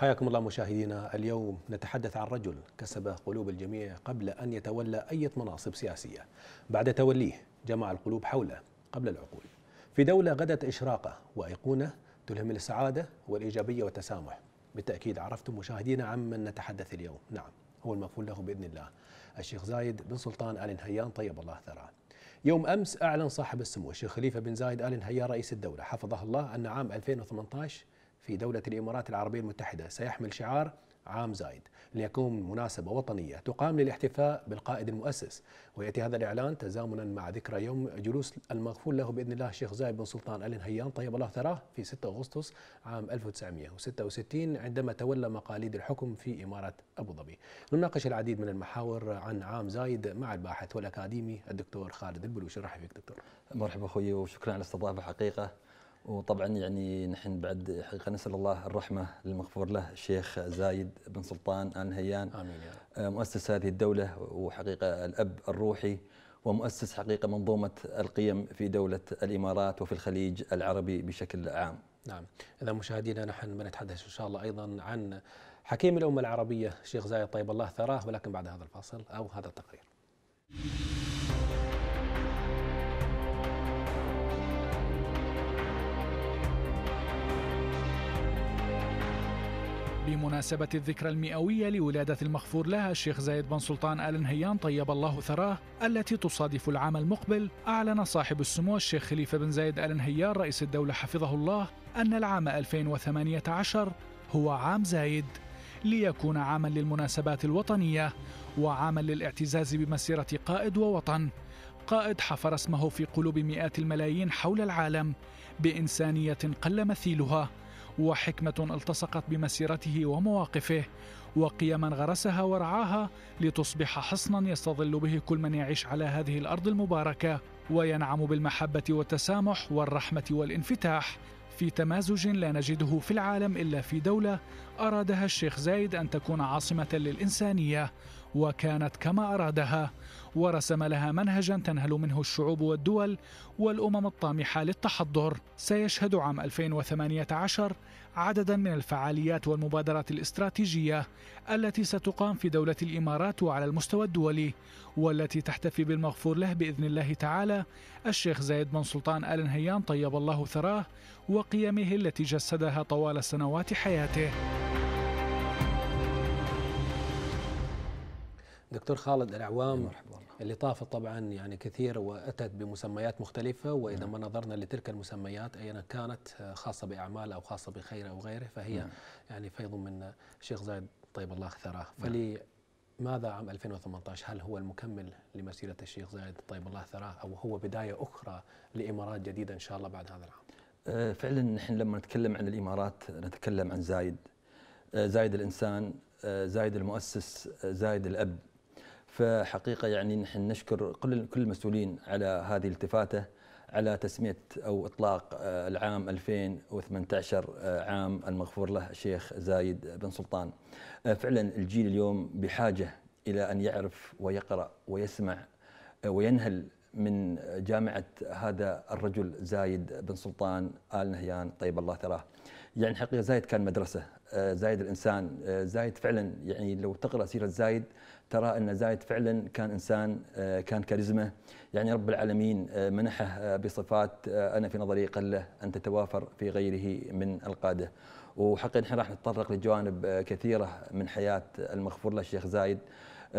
حياكم الله مشاهدينا اليوم نتحدث عن رجل كسب قلوب الجميع قبل أن يتولى أي مناصب سياسية بعد توليه جمع القلوب حوله قبل العقول في دولة غدت إشراقة وأيقونة تلهم السعادة والإيجابية والتسامح بالتأكيد عرفتم مشاهدينا عمن نتحدث اليوم نعم هو المغفور له بإذن الله الشيخ زايد بن سلطان آل نهيان طيب الله ثراه يوم أمس أعلن صاحب السمو الشيخ خليفة بن زايد آل نهيان رئيس الدولة حفظه الله أن عام 2018 في دولة الإمارات العربية المتحدة سيحمل شعار عام زايد ليكون مناسبة وطنية تقام للاحتفاء بالقائد المؤسس ويأتي هذا الإعلان تزامنا مع ذكرى يوم جلوس المغفور له بإذن الله الشيخ زايد بن سلطان آل نهيان طيب الله ثراه في 6 أغسطس عام 1966 عندما تولى مقاليد الحكم في إمارة أبو ظبي نناقش العديد من المحاور عن عام زايد مع الباحث والأكاديمي الدكتور خالد البلوشي رحبك دكتور مرحبا أخوي وشكرا على الاستضافة حقيقة وطبعا يعني نحن بعد حقيقه نسال الله الرحمه للمغفور له الشيخ زايد بن سلطان ال نهيان امين يا رب. آه، مؤسس هذه الدوله وحقيقه الاب الروحي ومؤسس حقيقه منظومه القيم في دوله الامارات وفي الخليج العربي بشكل عام. نعم، اذا مشاهدينا نحن بنتحدث ان شاء الله ايضا عن حكيم الامه العربيه الشيخ زايد طيب الله ثراه ولكن بعد هذا الفاصل او هذا التقرير. بمناسبة الذكرى المئوية لولادة المغفور لها الشيخ زايد بن سلطان آل نهيان طيب الله ثراه التي تصادف العام المقبل أعلن صاحب السمو الشيخ خليفة بن زايد آل نهيان رئيس الدولة حفظه الله أن العام 2018 هو عام زايد ليكون عاما للمناسبات الوطنية وعاما للاعتزاز بمسيرة قائد ووطن قائد حفر اسمه في قلوب مئات الملايين حول العالم بإنسانية قل مثيلها وحكمه التصقت بمسيرته ومواقفه وقيما غرسها ورعاها لتصبح حصنا يستظل به كل من يعيش على هذه الارض المباركه وينعم بالمحبه والتسامح والرحمه والانفتاح في تمازج لا نجده في العالم الا في دوله ارادها الشيخ زايد ان تكون عاصمه للانسانيه وكانت كما أرادها ورسم لها منهجا تنهل منه الشعوب والدول والأمم الطامحة للتحضر سيشهد عام 2018 عددا من الفعاليات والمبادرات الاستراتيجية التي ستقام في دولة الإمارات وعلى المستوى الدولي والتي تحتفي بالمغفور له بإذن الله تعالى الشيخ زايد بن سلطان آل نهيان طيب الله ثراه وقيمه التي جسدها طوال سنوات حياته دكتور خالد العوام اللي طافت طبعا يعني كثير واتت بمسميات مختلفه واذا نعم. ما نظرنا لتلك المسميات ايا كانت خاصه باعمال او خاصه بخير او غيره فهي نعم. يعني فيض من الشيخ زايد طيب الله ثراه نعم. فلي ماذا عام 2018 هل هو المكمل لمسيره الشيخ زايد طيب الله ثراه او هو بدايه اخرى لامارات جديده ان شاء الله بعد هذا العام؟ أه، فعلا نحن لما نتكلم عن الامارات نتكلم عن زايد أه، زايد الانسان أه، زايد المؤسس زايد الاب فحقيقه يعني نحن نشكر كل كل المسؤولين على هذه الالتفاته على تسميه او اطلاق آه، العام 2018 آه، عام المغفور له الشيخ زايد بن سلطان. آه، فعلا الجيل اليوم بحاجه الى ان يعرف ويقرا ويسمع وينهل من جامعه هذا الرجل زايد بن سلطان ال نهيان طيب الله ثراه. يعني حقيقه زايد كان مدرسه آه، زايد الانسان آه، زايد فعلا يعني لو تقرا سيره زايد ترى ان زايد فعلا كان انسان آه، كان كاريزما يعني رب العالمين منحه بصفات انا في نظري قله ان تتوافر في غيره من القاده وحقا نحن راح نتطرق لجوانب كثيره من حياه المغفور له الشيخ زايد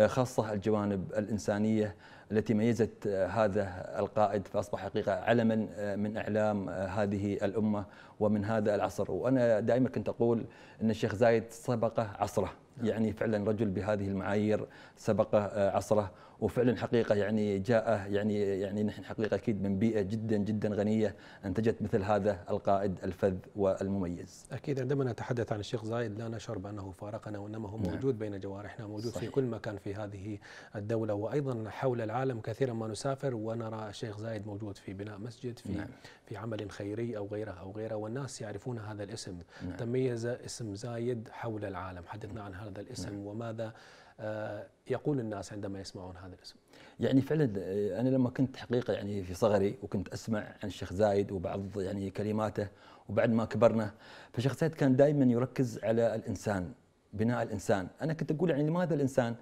خاصه الجوانب الانسانيه التي ميزت هذا القائد فاصبح حقيقه علما من اعلام هذه الامه ومن هذا العصر وأنا دائما كنت أقول أن الشيخ زايد سبقه عصره يعني فعلا رجل بهذه المعايير سبقه عصره وفعلا حقيقه يعني جاءه يعني يعني نحن حقيقه اكيد من بيئه جدا جدا غنيه انتجت مثل هذا القائد الفذ والمميز. اكيد عندما نتحدث عن الشيخ زايد لا نشعر بانه فارقنا وانما هو نعم. موجود نعم. بين جوارحنا، موجود صحيح. في كل مكان في هذه الدوله وايضا حول العالم كثيرا ما نسافر ونرى الشيخ زايد موجود في بناء مسجد في نعم. في عمل خيري او غيره او غيره والناس يعرفون هذا الاسم نعم. تميز اسم زايد حول العالم حدثنا نعم. عن هذا الاسم نعم. وماذا آه، يقول الناس عندما يسمعون هذا الاسم يعني فعلا آه، انا لما كنت حقيقه يعني في صغري وكنت اسمع عن الشيخ زايد وبعض يعني كلماته وبعد ما كبرنا فشيخ زايد كان دائما يركز على الانسان بناء الانسان انا كنت اقول يعني لماذا الانسان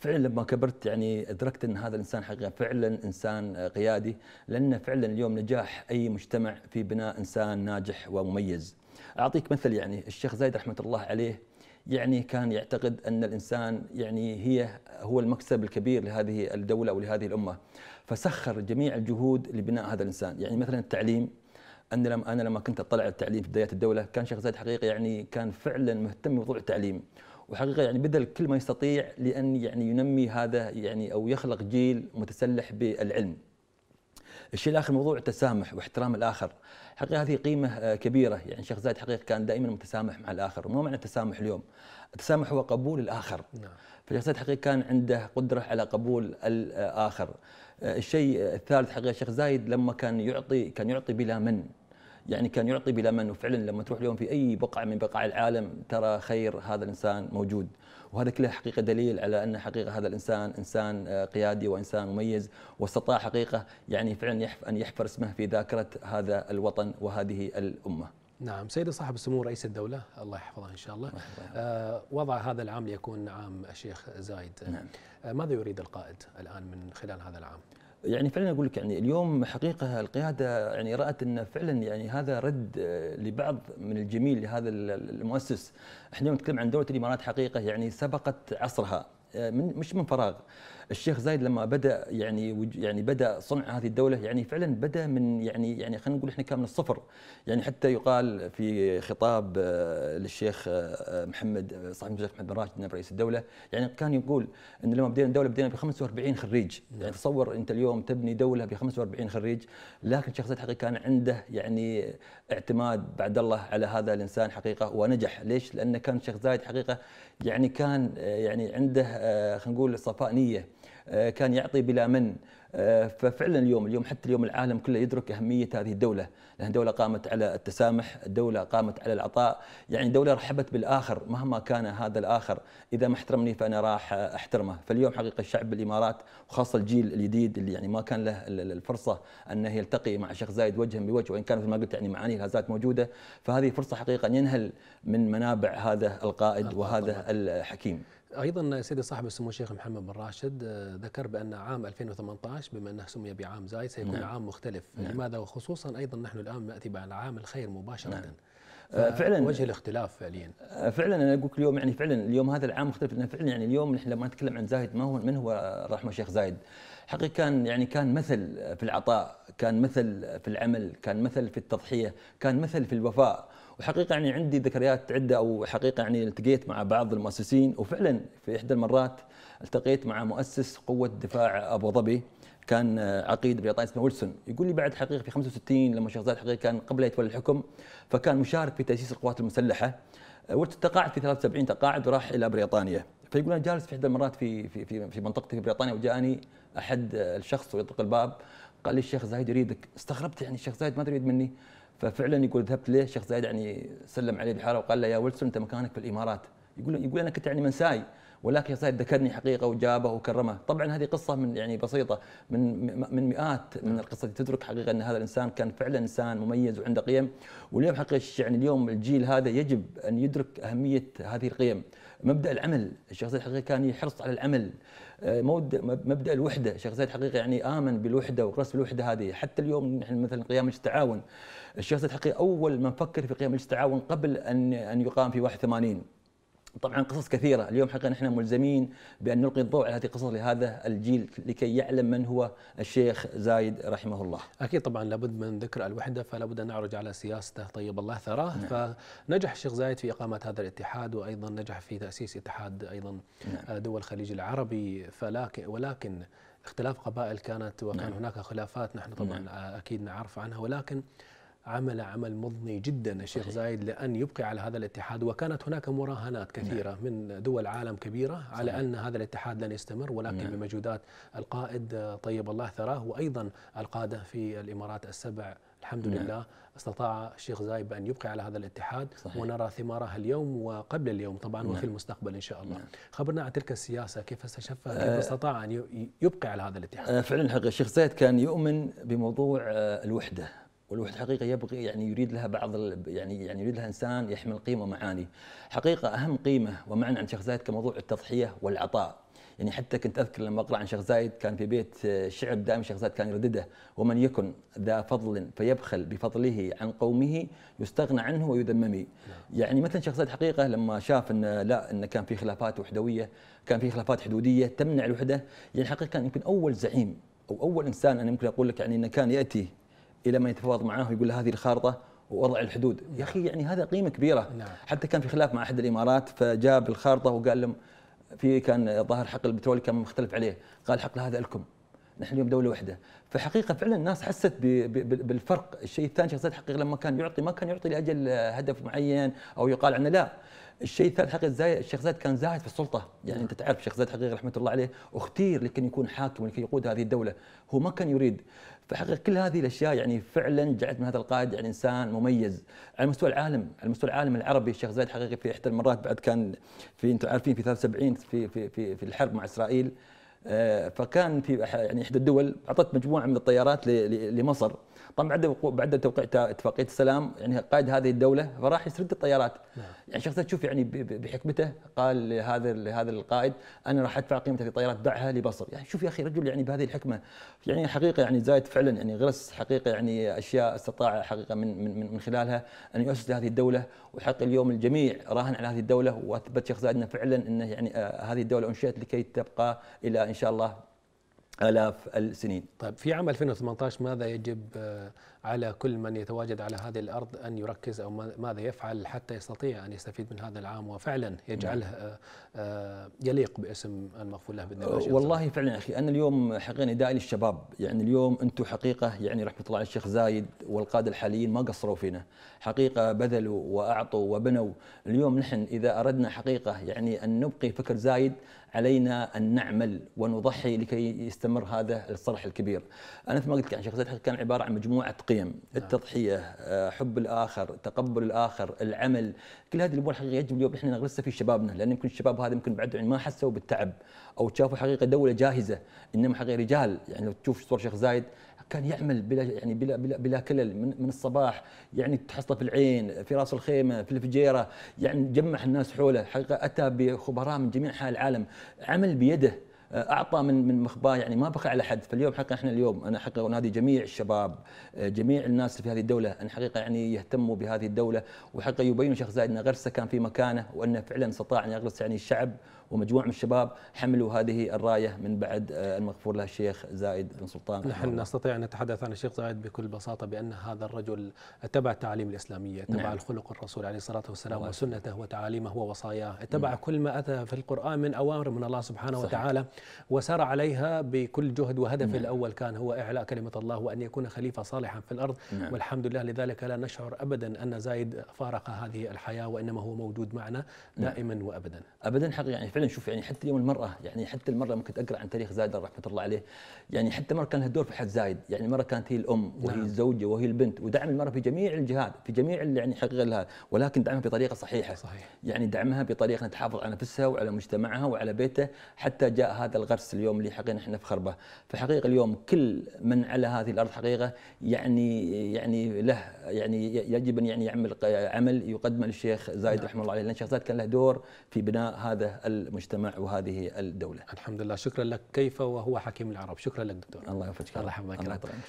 فعلا لما كبرت يعني ادركت ان هذا الانسان حقيقه فعلا انسان قيادي لان فعلا اليوم نجاح اي مجتمع في بناء انسان ناجح ومميز. اعطيك مثل يعني الشيخ زايد رحمه الله عليه يعني كان يعتقد ان الانسان يعني هي هو المكسب الكبير لهذه الدوله او لهذه الامه فسخر جميع الجهود لبناء هذا الانسان يعني مثلا التعليم ان لما انا لما كنت اطلع على التعليم في بدايه الدوله كان شيخ زايد حقيقه يعني كان فعلا مهتم بموضوع التعليم وحقيقه يعني بذل كل ما يستطيع لان يعني ينمي هذا يعني او يخلق جيل متسلح بالعلم. الشيء الاخر موضوع التسامح واحترام الاخر، حقيقه هذه قيمه آه، كبيره يعني شيخ زايد حقيقه كان دائما متسامح مع الاخر، وما معنى التسامح اليوم؟ التسامح هو قبول الاخر. نعم. فشيخ زايد حقيقه كان عنده قدره على قبول الاخر. آه، الشيء الثالث حقيقه شيخ زايد لما كان يعطي كان يعطي بلا من. يعني كان يعطي بلا من وفعلا لما تروح اليوم في اي بقعه من بقاع العالم ترى خير هذا الانسان موجود وهذا كله حقيقه دليل على ان حقيقه هذا الانسان انسان آه، قيادي وانسان مميز واستطاع حقيقه يعني فعلا ان يحفر اسمه في ذاكره هذا الوطن وهذه الامه. نعم سيدي صاحب السمو رئيس الدولة الله يحفظه إن شاء الله آه وضع هذا العام ليكون عام الشيخ زايد نعم. آه ماذا يريد القائد الآن من خلال هذا العام؟ يعني فعلا اقول لك يعني اليوم حقيقه القياده يعني رات ان فعلا يعني هذا رد آه، لبعض من الجميل لهذا المؤسس احنا نتكلم عن دوله الامارات حقيقه يعني سبقت عصرها آه، من مش من فراغ الشيخ زايد لما بدا يعني يعني بدا صنع هذه الدوله يعني فعلا بدا من يعني يعني خلينا نقول احنا كان من الصفر يعني حتى يقال في خطاب آه، للشيخ آه، آه، محمد صاحب الشيخ محمد بن راشد رئيس الدوله يعني كان يقول ان لما بدينا الدوله بدينا ب 45 خريج نعم. يعني تصور انت اليوم تبني دوله ب 45 خريج لكن الشيخ زايد حقيقه كان عنده يعني اعتماد بعد الله على هذا الانسان حقيقه ونجح ليش؟ لانه كان الشيخ زايد حقيقه يعني كان يعني عنده خلينا نقول صفاء نيه آه، كان يعطي بلا من آه، ففعلا اليوم اليوم حتى اليوم العالم كله يدرك اهميه هذه الدوله لان دوله قامت على التسامح، الدوله قامت على العطاء، يعني دوله رحبت بالاخر مهما كان هذا الاخر، اذا ما احترمني فانا راح احترمه، فاليوم حقيقه الشعب الامارات وخاصه الجيل الجديد اللي يعني ما كان له الفرصه انه يلتقي مع شيخ زايد وجها بوجه وان كان مثل ما قلت يعني معاني الهزات موجوده، فهذه فرصه حقيقه ان ينهل من منابع هذا القائد آه، وهذا الحكيم. ايضا سيدي صاحب السمو الشيخ محمد بن راشد آه، ذكر بان عام 2018 بما انه سمي بعام زايد سيكون نعم. عام مختلف نعم. لماذا وخصوصا ايضا نحن الان ناتي بعد عام الخير مباشره نعم. فعلا وجه الاختلاف فعليا آه، فعلا انا اقول اليوم يعني فعلا اليوم هذا العام مختلف لان فعلا يعني اليوم نحن لما نتكلم عن زايد ما هو من هو رحمه الشيخ زايد حقيقة كان يعني كان مثل في العطاء كان مثل في العمل كان مثل في التضحية كان مثل في الوفاء وحقيقه يعني عندي ذكريات عده او حقيقه يعني التقيت مع بعض المؤسسين وفعلا في احدى المرات التقيت مع مؤسس قوه دفاع ابو ظبي كان عقيد بريطاني اسمه ويلسون يقول لي بعد حقيقه في 65 لما الشيخ زايد حقيقه كان قبل يتولى الحكم فكان مشارك في تاسيس القوات المسلحه ويلسون تقاعد في 73 تقاعد وراح الى بريطانيا فيقول انا جالس في احدى المرات في في في, في منطقتي في بريطانيا وجاني احد الشخص ويطرق الباب قال لي الشيخ زايد يريدك استغربت يعني الشيخ زايد ما يريد مني ففعلا يقول ذهبت ليه شيخ زايد يعني سلم عليه بحاره وقال له يا ويلسون انت مكانك في الامارات يقول يقول انا كنت يعني منساي ولكن شيخ زايد ذكرني حقيقه وجابه وكرمه طبعا هذه قصه من يعني بسيطه من من مئات من القصص اللي تدرك حقيقه ان هذا الانسان كان فعلا انسان مميز وعنده قيم واليوم حقيقه يعني اليوم الجيل هذا يجب ان يدرك اهميه هذه القيم مبدا العمل الشيخ زايد حقيقه كان يحرص على العمل آه، مبدا الوحده الشيخ زايد حقيقه يعني امن بالوحده وغرس بالوحده هذه حتى اليوم نحن مثلا قيام التعاون الشخص الحقيقي اول من فكر في قيام مجلس التعاون قبل ان ان يقام في 81 طبعا قصص كثيرة اليوم حقيقة نحن ملزمين بأن نلقي الضوء على هذه القصص لهذا الجيل لكي يعلم من هو الشيخ زايد رحمه الله أكيد طبعا لابد من ذكر الوحدة فلا بد أن نعرج على سياسته طيب الله ثراه نعم. فنجح الشيخ زايد في إقامة هذا الاتحاد وأيضا نجح في تأسيس اتحاد أيضا نعم. دول الخليج العربي فلكن ولكن اختلاف قبائل كانت وكان نعم. هناك خلافات نحن طبعا نعم. أكيد نعرف عنها ولكن عمل عمل مضني جدا الشيخ زايد لأن يبقي على هذا الاتحاد وكانت هناك مراهنات نعم. كثيرة نعم. من دول عالم كبيرة صحيح. على أن هذا الاتحاد لن يستمر ولكن نعم. بمجهودات القائد طيب الله ثراه وأيضا القادة في الإمارات السبع الحمد نعم. لله استطاع الشيخ زايد أن يبقي على هذا الاتحاد صحيح. ونرى ثمارها اليوم وقبل اليوم طبعا نعم. وفي المستقبل إن شاء الله نعم. خبرنا عن تلك السياسة كيف استشفها آه، كيف استطاع أن يبقي على هذا الاتحاد آه، فعلا الحقيقة الشيخ زايد كان يؤمن بموضوع آه، الوحدة والوحده حقيقه يبغي يعني يريد لها بعض يعني يعني يريد لها انسان يحمل قيمه ومعاني. حقيقه اهم قيمه ومعنى عند شيخ زايد كموضوع التضحيه والعطاء. يعني حتى كنت اذكر لما اقرا عن شيخ زايد كان في بيت آه، شعر دائم شيخ زايد كان يردده ومن يكن ذا فضل فيبخل بفضله عن قومه يستغنى عنه ويذممي. نعم. يعني مثلا شيخ زايد حقيقه لما شاف ان لا ان كان في خلافات وحدويه، كان في خلافات حدوديه تمنع الوحده، يعني حقيقه كان يمكن اول زعيم او اول انسان انا يمكن اقول لك يعني انه كان ياتي الى ما يتفاوض معاه ويقول له هذه الخارطه ووضع الحدود يا اخي نعم. يعني هذا قيمه كبيره نعم. حتى كان في خلاف مع احد الامارات فجاب الخارطه وقال لهم في كان ظاهر حق البترول كان مختلف عليه قال حق هذا لكم نحن اليوم دوله واحده فحقيقه فعلا الناس حست بالفرق الشيء الثاني شخصيات حقيقه لما كان يعطي ما كان يعطي لاجل هدف معين او يقال عنه لا الشيء الثالث حقيقه زايد الشيخ زايد كان زاهد في السلطه يعني انت تعرف الشيخ زايد حقيقه رحمه الله عليه اختير لكي يكون حاكم لكي يقود هذه الدوله هو ما كان يريد فحقيقه كل هذه الاشياء يعني فعلا جعلت من هذا القائد يعني انسان مميز على مستوى العالم على مستوى العالم العربي الشيخ زايد حقيقه في احدى المرات بعد كان في انتم عارفين في 73 في في في, في الحرب مع اسرائيل آه، فكان في يعني احدى الدول اعطت مجموعه من الطيارات لمصر طبعا بعد بعد توقيع اتفاقيه السلام يعني قائد هذه الدوله فراح يسرد الطيارات نعم. يعني شخص تشوف يعني بحكمته قال لهذا هذا القائد انا راح ادفع قيمه هذه الطيارات دعها لبصر يعني شوف يا اخي رجل يعني بهذه الحكمه يعني حقيقه يعني زايد فعلا يعني غرس حقيقه يعني اشياء استطاع حقيقه من من من خلالها ان يؤسس هذه الدوله وحق اليوم الجميع راهن على هذه الدوله واثبت شيخ زايد انه فعلا انه يعني آه، هذه الدوله انشئت لكي تبقى الى ان شاء الله آلاف السنين طيب في عام 2018 ماذا يجب آه، على كل من يتواجد على هذه الارض ان يركز او ماذا يفعل حتى يستطيع ان يستفيد من هذا العام وفعلا يجعله نعم. آه، آه، يليق باسم المغفور له بالنبي والله فعلا اخي انا اليوم حقيقه نداء للشباب يعني اليوم انتم حقيقه يعني رحمه الله على الشيخ زايد والقاده الحاليين ما قصروا فينا حقيقه بذلوا واعطوا وبنوا اليوم نحن اذا اردنا حقيقه يعني ان نبقي فكر زايد علينا ان نعمل ونضحي لكي يستمر هذا الصرح الكبير انا مثل ما قلت لك يعني شيخ زايد كان عباره عن مجموعه القيم نعم. التضحيه آه، حب الاخر تقبل الاخر العمل كل هذه الامور حقيقه يجب اليوم احنا نغرسها في شبابنا لان يمكن الشباب هذا يمكن بعد ما حسوا بالتعب او شافوا حقيقه دوله جاهزه انما حقيقه رجال يعني لو تشوف صور شيخ زايد كان يعمل بلا يعني بلا بلا, بلا كلل من, من الصباح يعني تحصله في العين في راس الخيمه في الفجيره يعني جمع الناس حوله حقيقه اتى بخبراء من جميع انحاء العالم عمل بيده آه، اعطى من من مخباه يعني ما بقى على حد فاليوم حقيقه احنا اليوم انا حقيقه انادي جميع الشباب آه، جميع الناس في هذه الدوله ان حقيقه يعني يهتموا بهذه الدوله وحقيقه يبينوا شخص زايد انه غرسه كان في مكانه وانه فعلا استطاع ان يغرس يعني الشعب ومجموعه من الشباب حملوا هذه الرايه من بعد آه، المغفور له الشيخ زايد بن سلطان نحن نستطيع ان نتحدث عن الشيخ زايد بكل بساطه بان هذا الرجل تبع التعاليم الاسلاميه تبع نعم. الخلق الرسول عليه الصلاه والسلام نعم. وسنته وتعاليمه ووصاياه تبع نعم. كل ما اتى في القران من اوامر من الله سبحانه صحيح. وتعالى وسار عليها بكل جهد وهدف نعم. الاول كان هو اعلاء كلمه الله وان يكون خليفه صالحا في الارض نعم. والحمد لله لذلك لا نشعر ابدا ان زايد فارق هذه الحياه وانما هو موجود معنا نعم. دائما نعم. وابدا ابدا حقيقه يعني فعلا شوف يعني حتى اليوم المراه يعني حتى المراه ممكن تقرا عن تاريخ زايد رحمه الله عليه يعني حتى المراه كان لها دور في حد زايد يعني المراه كانت هي الام وهي نعم. الزوجه وهي البنت ودعم المراه في جميع الجهات في جميع اللي يعني حقق لها ولكن دعمها بطريقه صحيحه صحيح. يعني دعمها بطريقه تحافظ على نفسها وعلى مجتمعها وعلى بيته حتى جاء هذا الغرس اليوم اللي حقيقه احنا في به فحقيقه اليوم كل من على هذه الارض حقيقه يعني يعني له يعني يجب ان يعني يعمل عمل يقدمه للشيخ زايد نعم. رحمه الله عليه لان الشيخ زايد كان له دور في بناء هذا المجتمع وهذه الدولة الحمد لله شكرا لك كيف وهو حكيم العرب شكرا لك دكتور الله يوفقك الله يحفظك